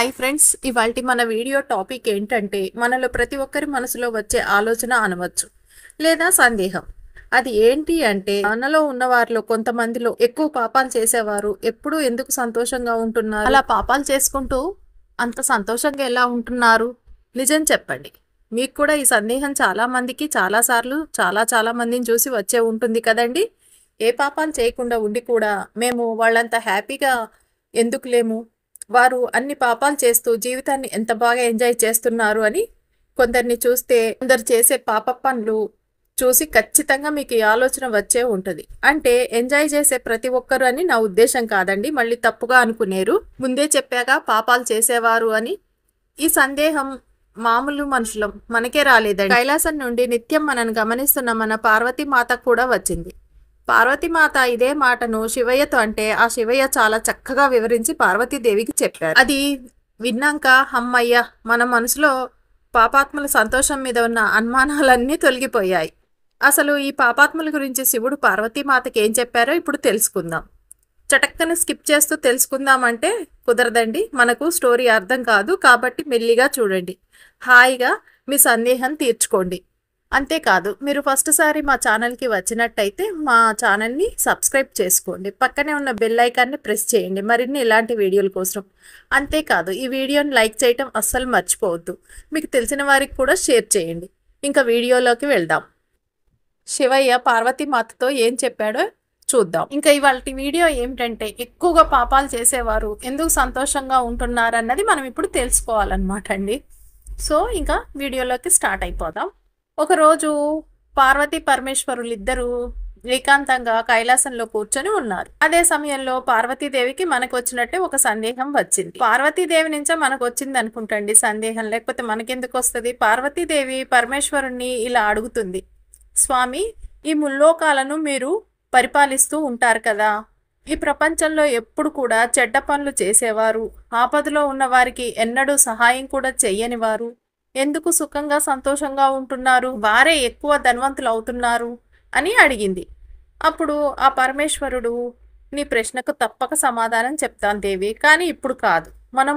hi friends ఇవాళ మన video topic ఏంటంటే మనలో ప్రతి ఒక్కరి మనసులో వచ్చే ఆలోచన అనవచ్చు లేదా సందేహం అది ఏంటి అంటే మనలో ఉన్న వారిలో కొంతమందిలో ఎక్కువ పాపాలు చేసేవారు ఎప్పుడు ఎందుకు సంతోషంగా ఉంటున్నారు అలా పాపాలు చేసుకుంటూ అంత సంతోషంగా ఎలా ఉంటున్నారు నిజం చెప్పండి మీకు కూడా ఈ సందేహం చాలామందికి చాలాసార్లు చాలా చాలా మందిని చూసి వచ్చే ఉంటుంది కదండి ఏ పాపాలు చేయకుండా ఉండి కూడా మేము వాళ్ళంత హ్యాపీగా ఎందుకు లేము వారు అన్ని పాపాలు చేస్తూ జీవితాన్ని ఎంత బాగా ఎంజాయ్ చేస్తున్నారు అని కొందరిని చూస్తే కొందరు చేసే పాప పనులు చూసి ఖచ్చితంగా మీకు ఈ ఆలోచన వచ్చే ఉంటుంది అంటే ఎంజాయ్ చేసే ప్రతి ఒక్కరు అని నా ఉద్దేశం కాదండి మళ్ళీ తప్పుగా అనుకునేరు ముందే చెప్పాక పాపాలు చేసేవారు అని ఈ సందేహం మామూలు మనుషులం మనకే రాలేదండి కైలాసం నుండి నిత్యం మనను గమనిస్తున్న మన పార్వతీమాత కూడా వచ్చింది పార్వతీమాత ఇదే మాటను శివయ్యతో అంటే ఆ శివయ్య చాలా చక్కగా వివరించి పార్వతీదేవికి చెప్పారు అది విన్నాక అమ్మయ్య మన మనసులో పాపాత్మల సంతోషం మీద ఉన్న అనుమానాలన్నీ తొలగిపోయాయి అసలు ఈ పాపాత్మల గురించి శివుడు పార్వతీమాతకి ఏం చెప్పారో ఇప్పుడు తెలుసుకుందాం చటక్కన స్కిప్ చేస్తూ తెలుసుకుందామంటే కుదరదండి మనకు స్టోరీ అర్థం కాదు కాబట్టి మెల్లిగా చూడండి హాయిగా మీ సందేహం తీర్చుకోండి అంతేకాదు మీరు ఫస్ట్ సారి మా ఛానల్కి వచ్చినట్టయితే మా ఛానల్ని సబ్స్క్రైబ్ చేసుకోండి పక్కనే ఉన్న బెల్ ఐకాన్ని ప్రెస్ చేయండి మరిన్ని ఇలాంటి వీడియోల కోసం అంతేకాదు ఈ వీడియోని లైక్ చేయటం అస్సలు మర్చిపోవద్దు మీకు తెలిసిన వారికి కూడా షేర్ చేయండి ఇంకా వీడియోలోకి వెళ్దాం శివయ్య మాతతో ఏం చెప్పాడో చూద్దాం ఇంకా ఇవాళ వీడియో ఏమిటంటే ఎక్కువగా పాపాలు చేసేవారు ఎందుకు సంతోషంగా ఉంటున్నారన్నది మనం ఇప్పుడు తెలుసుకోవాలన్నమాట అండి సో ఇంకా వీడియోలోకి స్టార్ట్ అయిపోదాం ఒకరోజు పార్వతి పరమేశ్వరులిద్దరూ ఏకాంతంగా కైలాసంలో కూర్చొని ఉన్నారు అదే సమయంలో పార్వతీదేవికి మనకు వచ్చినట్టే ఒక సందేహం వచ్చింది పార్వతీదేవి నుంచే మనకు వచ్చింది అనుకుంటండి సందేహం లేకపోతే మనకెందుకు వస్తుంది పార్వతీదేవి పరమేశ్వరుణ్ణి ఇలా అడుగుతుంది స్వామి ఈ ముల్లోకాలను మీరు పరిపాలిస్తూ ఉంటారు కదా ఈ ప్రపంచంలో ఎప్పుడు కూడా చెడ్డ పనులు చేసేవారు ఆపదలో ఉన్న వారికి ఎన్నడూ సహాయం కూడా చెయ్యని వారు ఎందుకు సుఖంగా సంతోషంగా ఉంటున్నారు వారే ఎక్కువ ధనవంతులు అవుతున్నారు అని అడిగింది అప్పుడు ఆ పరమేశ్వరుడు నీ ప్రశ్నకు తప్పక సమాధానం చెప్తాను దేవి కానీ ఇప్పుడు కాదు మనం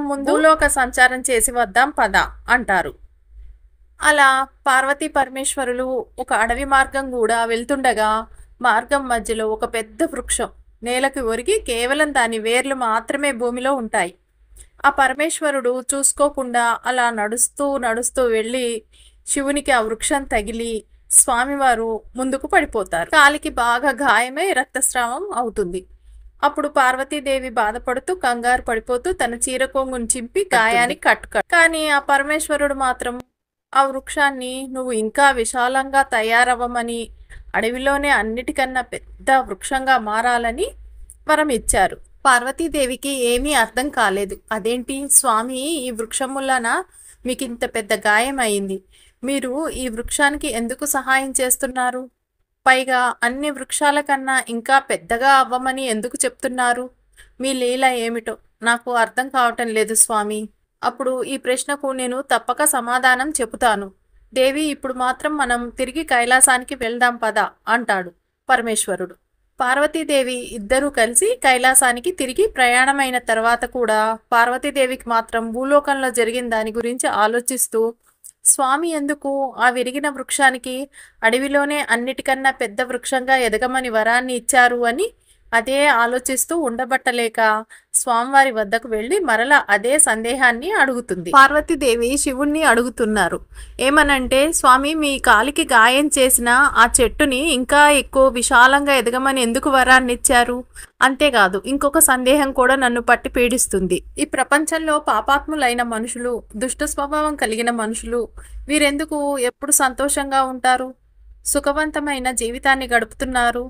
ఒక సంచారం చేసి వద్దాం పద అంటారు అలా పార్వతీ పరమేశ్వరులు ఒక అడవి మార్గం కూడా వెళ్తుండగా మార్గం మధ్యలో ఒక పెద్ద వృక్షం నేలకు ఒరిగి కేవలం దాని వేర్లు మాత్రమే భూమిలో ఉంటాయి ఆ పరమేశ్వరుడు చూసుకోకుండా అలా నడుస్తూ నడుస్తూ వెళ్ళి శివునికి ఆ వృక్షం తగిలి స్వామివారు ముందుకు పడిపోతారు కాలికి బాగా గాయమై రక్తస్రావం అవుతుంది అప్పుడు పార్వతీదేవి బాధపడుతూ కంగారు పడిపోతూ తన చీర కొంగును చింపి గాయాన్ని కట్టుక కానీ ఆ పరమేశ్వరుడు మాత్రం ఆ వృక్షాన్ని నువ్వు ఇంకా విశాలంగా తయారవ్వమని అడవిలోనే అన్నిటికన్నా పెద్ద వృక్షంగా మారాలని వరం ఇచ్చారు పార్వతీదేవికి ఏమీ అర్థం కాలేదు అదేంటి స్వామి ఈ వృక్షం వలన మీకు ఇంత పెద్ద గాయం అయింది మీరు ఈ వృక్షానికి ఎందుకు సహాయం చేస్తున్నారు పైగా అన్ని వృక్షాల కన్నా ఇంకా పెద్దగా అవ్వమని ఎందుకు చెప్తున్నారు మీ లీల ఏమిటో నాకు అర్థం కావటం లేదు స్వామి అప్పుడు ఈ ప్రశ్నకు నేను తప్పక సమాధానం చెబుతాను దేవి ఇప్పుడు మాత్రం మనం తిరిగి కైలాసానికి వెళ్దాం పదా అంటాడు పరమేశ్వరుడు పార్వతీదేవి ఇద్దరూ కలిసి కైలాసానికి తిరిగి ప్రయాణమైన తర్వాత కూడా పార్వతీదేవికి మాత్రం భూలోకంలో జరిగిన దాని గురించి ఆలోచిస్తూ స్వామి ఎందుకు ఆ విరిగిన వృక్షానికి అడవిలోనే అన్నిటికన్నా పెద్ద వృక్షంగా ఎదగమని వరాన్ని ఇచ్చారు అని అదే ఆలోచిస్తూ ఉండబట్టలేక స్వామివారి వద్దకు వెళ్ళి మరల అదే సందేహాన్ని అడుగుతుంది పార్వతీదేవి శివుణ్ణి అడుగుతున్నారు ఏమనంటే స్వామి మీ కాలికి గాయం చేసిన ఆ చెట్టుని ఇంకా ఎక్కువ విశాలంగా ఎదగమని ఎందుకు వరాన్ని ఇచ్చారు అంతేకాదు ఇంకొక సందేహం కూడా నన్ను పట్టి పీడిస్తుంది ఈ ప్రపంచంలో పాపాత్ములైన మనుషులు దుష్ట స్వభావం కలిగిన మనుషులు వీరెందుకు ఎప్పుడు సంతోషంగా ఉంటారు సుఖవంతమైన జీవితాన్ని గడుపుతున్నారు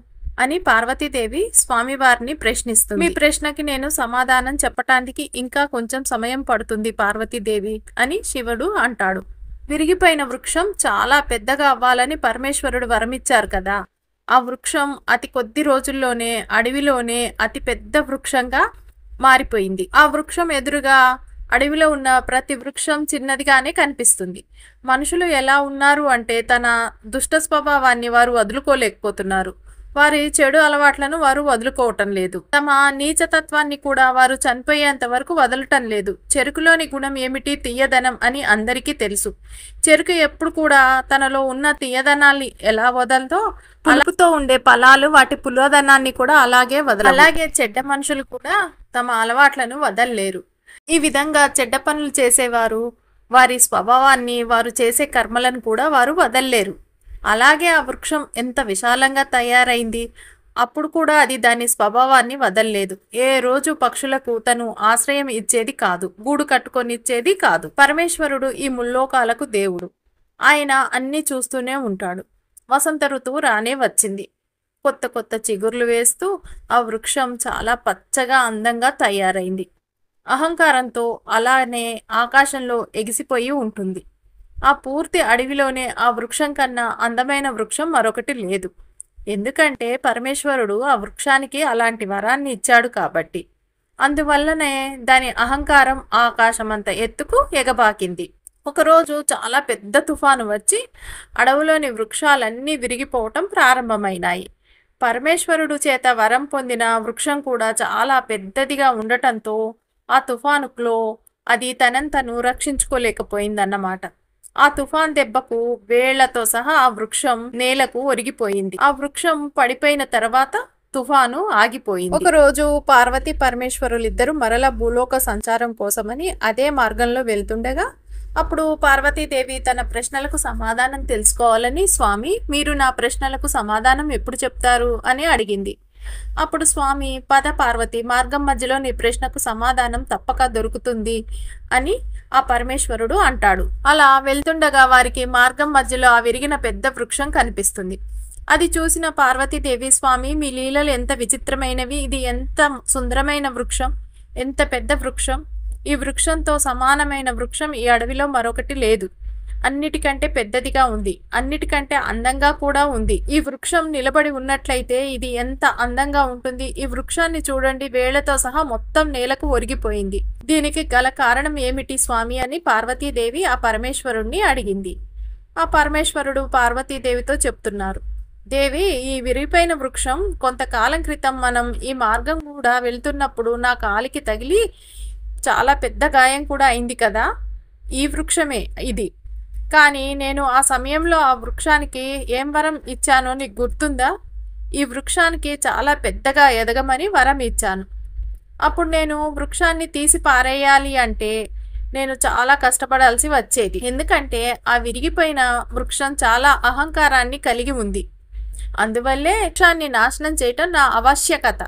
అని పార్వతీదేవి స్వామివారిని ప్రశ్నిస్తుంది మీ ప్రశ్నకి నేను సమాధానం చెప్పటానికి ఇంకా కొంచెం సమయం పడుతుంది పార్వతీదేవి అని శివుడు అంటాడు విరిగిపోయిన వృక్షం చాలా పెద్దగా అవ్వాలని పరమేశ్వరుడు వరమిచ్చారు కదా ఆ వృక్షం అతి కొద్ది రోజుల్లోనే అడవిలోనే అతి పెద్ద వృక్షంగా మారిపోయింది ఆ వృక్షం ఎదురుగా అడవిలో ఉన్న ప్రతి వృక్షం చిన్నదిగానే కనిపిస్తుంది మనుషులు ఎలా ఉన్నారు అంటే తన దుష్ట స్వభావాన్ని వారు వదులుకోలేకపోతున్నారు వారి చెడు అలవాట్లను వారు వదులుకోవటం లేదు తమ నీచతత్వాన్ని కూడా వారు చనిపోయేంత వరకు వదలటం లేదు చెరుకులోని గుణం ఏమిటి తీయదనం అని అందరికీ తెలుసు చెరుకు ఎప్పుడు కూడా తనలో ఉన్న తీయదనాన్ని ఎలా వదలదో పలుపుతో ఉండే ఫలాలు వాటి పులోదనాన్ని కూడా అలాగే వదల అలాగే చెడ్డ మనుషులు కూడా తమ అలవాట్లను వదల్లేరు ఈ విధంగా చెడ్డ పనులు చేసేవారు వారి స్వభావాన్ని వారు చేసే కర్మలను కూడా వారు వదల్లేరు అలాగే ఆ వృక్షం ఎంత విశాలంగా తయారైంది అప్పుడు కూడా అది దాని స్వభావాన్ని వదల్లేదు ఏ రోజు పక్షులకు తను ఆశ్రయం ఇచ్చేది కాదు గూడు కట్టుకొనిచ్చేది కాదు పరమేశ్వరుడు ఈ ముల్లోకాలకు దేవుడు ఆయన అన్నీ చూస్తూనే ఉంటాడు వసంత ఋతువు రానే వచ్చింది కొత్త కొత్త చిగుర్లు వేస్తూ ఆ వృక్షం చాలా పచ్చగా అందంగా తయారైంది అహంకారంతో అలానే ఆకాశంలో ఎగిసిపోయి ఉంటుంది ఆ పూర్తి అడవిలోనే ఆ వృక్షం కన్నా అందమైన వృక్షం మరొకటి లేదు ఎందుకంటే పరమేశ్వరుడు ఆ వృక్షానికి అలాంటి వరాన్ని ఇచ్చాడు కాబట్టి అందువల్లనే దాని అహంకారం ఆకాశమంత ఎత్తుకు ఎగబాకింది ఒకరోజు చాలా పెద్ద తుఫాను వచ్చి అడవులోని వృక్షాలన్నీ విరిగిపోవటం ప్రారంభమైనాయి పరమేశ్వరుడు చేత వరం పొందిన వృక్షం కూడా చాలా పెద్దదిగా ఉండటంతో ఆ తుఫానులో అది తనంతను రక్షించుకోలేకపోయిందన్నమాట ఆ తుఫాన్ దెబ్బకు వేళ్లతో సహా ఆ వృక్షం నేలకు ఒరిగిపోయింది ఆ వృక్షం పడిపోయిన తర్వాత తుఫాను ఆగిపోయింది ఒక రోజు పార్వతి పరమేశ్వరులు ఇద్దరు మరల భూలోక సంచారం కోసమని అదే మార్గంలో వెళ్తుండగా అప్పుడు పార్వతీదేవి తన ప్రశ్నలకు సమాధానం తెలుసుకోవాలని స్వామి మీరు నా ప్రశ్నలకు సమాధానం ఎప్పుడు చెప్తారు అని అడిగింది అప్పుడు స్వామి పద పార్వతి మార్గం మధ్యలో నీ ప్రశ్నకు సమాధానం తప్పక దొరుకుతుంది అని ఆ పరమేశ్వరుడు అంటాడు అలా వెళ్తుండగా వారికి మార్గం మధ్యలో ఆ విరిగిన పెద్ద వృక్షం కనిపిస్తుంది అది చూసిన పార్వతీదేవి స్వామి మీ లీలలు ఎంత విచిత్రమైనవి ఇది ఎంత సుందరమైన వృక్షం ఎంత పెద్ద వృక్షం ఈ వృక్షంతో సమానమైన వృక్షం ఈ అడవిలో మరొకటి లేదు అన్నిటికంటే పెద్దదిగా ఉంది అన్నిటికంటే అందంగా కూడా ఉంది ఈ వృక్షం నిలబడి ఉన్నట్లయితే ఇది ఎంత అందంగా ఉంటుంది ఈ వృక్షాన్ని చూడండి వేళ్లతో సహా మొత్తం నేలకు ఒరిగిపోయింది దీనికి గల కారణం ఏమిటి స్వామి అని పార్వతీదేవి ఆ పరమేశ్వరుణ్ణి అడిగింది ఆ పరమేశ్వరుడు పార్వతీదేవితో చెప్తున్నారు దేవి ఈ విరిగిపోయిన వృక్షం కొంతకాలం క్రితం మనం ఈ మార్గం కూడా వెళ్తున్నప్పుడు నా కాలికి తగిలి చాలా పెద్ద గాయం కూడా అయింది కదా ఈ వృక్షమే ఇది కానీ నేను ఆ సమయంలో ఆ వృక్షానికి ఏం వరం ఇచ్చానో నీకు గుర్తుందా ఈ వృక్షానికి చాలా పెద్దగా ఎదగమని వరం ఇచ్చాను అప్పుడు నేను వృక్షాన్ని తీసి పారేయాలి అంటే నేను చాలా కష్టపడాల్సి వచ్చేది ఎందుకంటే ఆ విరిగిపోయిన వృక్షం చాలా అహంకారాన్ని కలిగి ఉంది అందువల్లే వృక్షాన్ని నాశనం చేయటం నా ఆవశ్యకత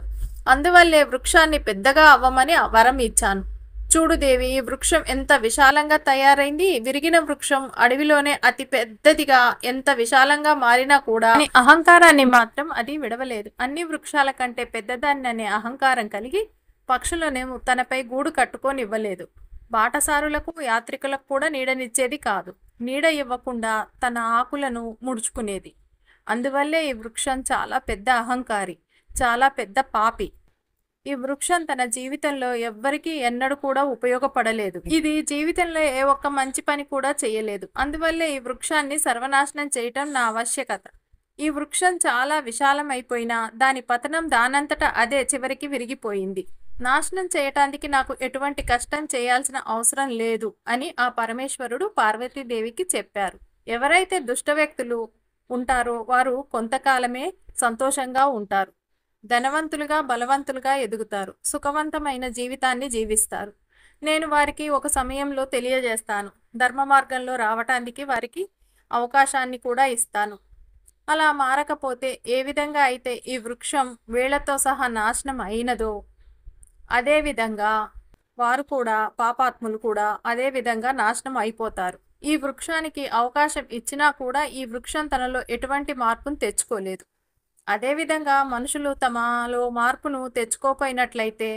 అందువల్లే వృక్షాన్ని పెద్దగా అవ్వమని వరం ఇచ్చాను చూడు దేవి వృక్షం ఎంత విశాలంగా తయారైంది విరిగిన వృక్షం అడవిలోనే అతి పెద్దదిగా ఎంత విశాలంగా మారినా కూడా అహంకారాన్ని మాత్రం అది విడవలేదు అన్ని వృక్షాల కంటే పెద్దదాన్ని అహంకారం కలిగి పక్షులనేమో తనపై గూడు కట్టుకోనివ్వలేదు బాటసారులకు యాత్రికులకు కూడా నీడనిచ్చేది కాదు నీడ ఇవ్వకుండా తన ఆకులను ముడుచుకునేది అందువల్లే ఈ వృక్షం చాలా పెద్ద అహంకారి చాలా పెద్ద పాపి ఈ వృక్షం తన జీవితంలో ఎవ్వరికి ఎన్నడూ కూడా ఉపయోగపడలేదు ఇది జీవితంలో ఏ ఒక్క మంచి పని కూడా చేయలేదు అందువల్లే ఈ వృక్షాన్ని సర్వనాశనం చేయటం నా ఆవశ్యకత ఈ వృక్షం చాలా విశాలమైపోయినా దాని పతనం దానంతటా అదే చివరికి విరిగిపోయింది నాశనం చేయటానికి నాకు ఎటువంటి కష్టం చేయాల్సిన అవసరం లేదు అని ఆ పరమేశ్వరుడు పార్వతీదేవికి చెప్పారు ఎవరైతే దుష్ట వ్యక్తులు ఉంటారో వారు కొంతకాలమే సంతోషంగా ఉంటారు ధనవంతులుగా బలవంతులుగా ఎదుగుతారు సుఖవంతమైన జీవితాన్ని జీవిస్తారు నేను వారికి ఒక సమయంలో తెలియజేస్తాను ధర్మ మార్గంలో రావటానికి వారికి అవకాశాన్ని కూడా ఇస్తాను అలా మారకపోతే ఏ విధంగా అయితే ఈ వృక్షం వీళ్లతో సహా నాశనం అయినదో అదేవిధంగా వారు కూడా పాపాత్ములు కూడా అదే విధంగా నాశనం అయిపోతారు ఈ వృక్షానికి అవకాశం ఇచ్చినా కూడా ఈ వృక్షం తనలో ఎటువంటి మార్పును తెచ్చుకోలేదు అదేవిధంగా మనుషులు తమలో మార్పును తెచ్చుకోపోయినట్లయితే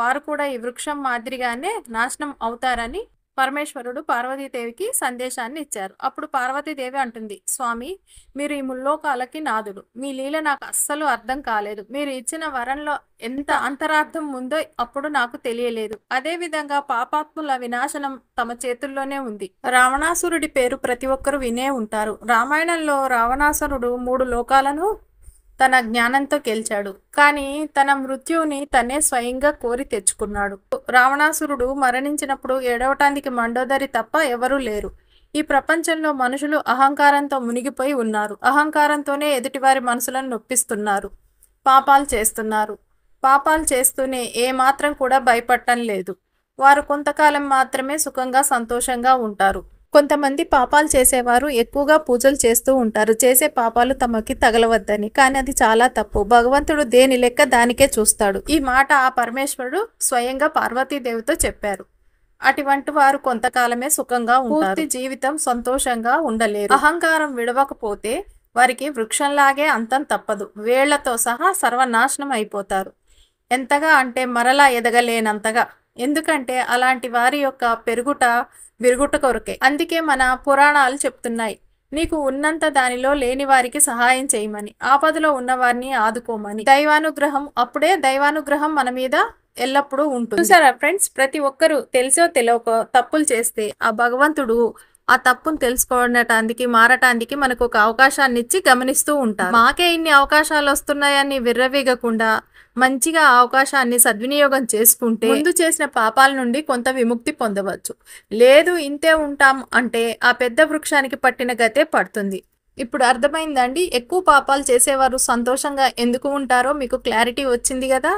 వారు కూడా ఈ వృక్షం మాదిరిగానే నాశనం అవుతారని పరమేశ్వరుడు పార్వతీదేవికి సందేశాన్ని ఇచ్చారు అప్పుడు పార్వతీదేవి అంటుంది స్వామి మీరు ఈ ముల్లోకాలకి నాదుడు మీ లీల నాకు అస్సలు అర్థం కాలేదు మీరు ఇచ్చిన వరంలో ఎంత అంతరార్థం ఉందో అప్పుడు నాకు తెలియలేదు అదే విధంగా పాపాత్ముల వినాశనం తమ చేతుల్లోనే ఉంది రావణాసురుడి పేరు ప్రతి ఒక్కరు వినే ఉంటారు రామాయణంలో రావణాసురుడు మూడు లోకాలను తన జ్ఞానంతో గెలిచాడు కానీ తన మృత్యువుని తనే స్వయంగా కోరి తెచ్చుకున్నాడు రావణాసురుడు మరణించినప్పుడు ఏడవటానికి మండోదరి తప్ప ఎవరూ లేరు ఈ ప్రపంచంలో మనుషులు అహంకారంతో మునిగిపోయి ఉన్నారు అహంకారంతోనే ఎదుటివారి మనసులను నొప్పిస్తున్నారు పాపాలు చేస్తున్నారు పాపాలు చేస్తూనే ఏమాత్రం కూడా భయపడటం లేదు వారు కొంతకాలం మాత్రమే సుఖంగా సంతోషంగా ఉంటారు కొంతమంది పాపాలు చేసేవారు ఎక్కువగా పూజలు చేస్తూ ఉంటారు చేసే పాపాలు తమకి తగలవద్దని కానీ అది చాలా తప్పు భగవంతుడు దేని లెక్క దానికే చూస్తాడు ఈ మాట ఆ పరమేశ్వరుడు స్వయంగా పార్వతీదేవితో చెప్పారు అటువంటి వారు కొంతకాలమే సుఖంగా పూర్తి జీవితం సంతోషంగా ఉండలేరు అహంకారం విడవకపోతే వారికి వృక్షంలాగే అంతం తప్పదు వేళ్లతో సహా సర్వనాశనం అయిపోతారు ఎంతగా అంటే మరలా ఎదగలేనంతగా ఎందుకంటే అలాంటి వారి యొక్క పెరుగుట విరుగుట కొరకే అందుకే మన పురాణాలు చెప్తున్నాయి నీకు ఉన్నంత దానిలో లేని వారికి సహాయం చేయమని ఆపదలో ఉన్నవారిని ఆదుకోమని దైవానుగ్రహం అప్పుడే దైవానుగ్రహం మన మీద ఎల్లప్పుడూ ఉంటుంది చూసారా ఫ్రెండ్స్ ప్రతి ఒక్కరూ తెలిసో తెలియక తప్పులు చేస్తే ఆ భగవంతుడు ఆ తప్పును తెలుసుకోవడానికి మారటానికి మనకు ఒక అవకాశాన్ని ఇచ్చి గమనిస్తూ ఉంటారు మాకే ఇన్ని అవకాశాలు వస్తున్నాయని విర్రవీగకుండా మంచిగా అవకాశాన్ని సద్వినియోగం చేసుకుంటే ముందు చేసిన పాపాల నుండి కొంత విముక్తి పొందవచ్చు లేదు ఇంతే ఉంటాం అంటే ఆ పెద్ద వృక్షానికి పట్టిన గతే పడుతుంది ఇప్పుడు అర్థమైందండి ఎక్కువ పాపాలు చేసేవారు సంతోషంగా ఎందుకు ఉంటారో మీకు క్లారిటీ వచ్చింది కదా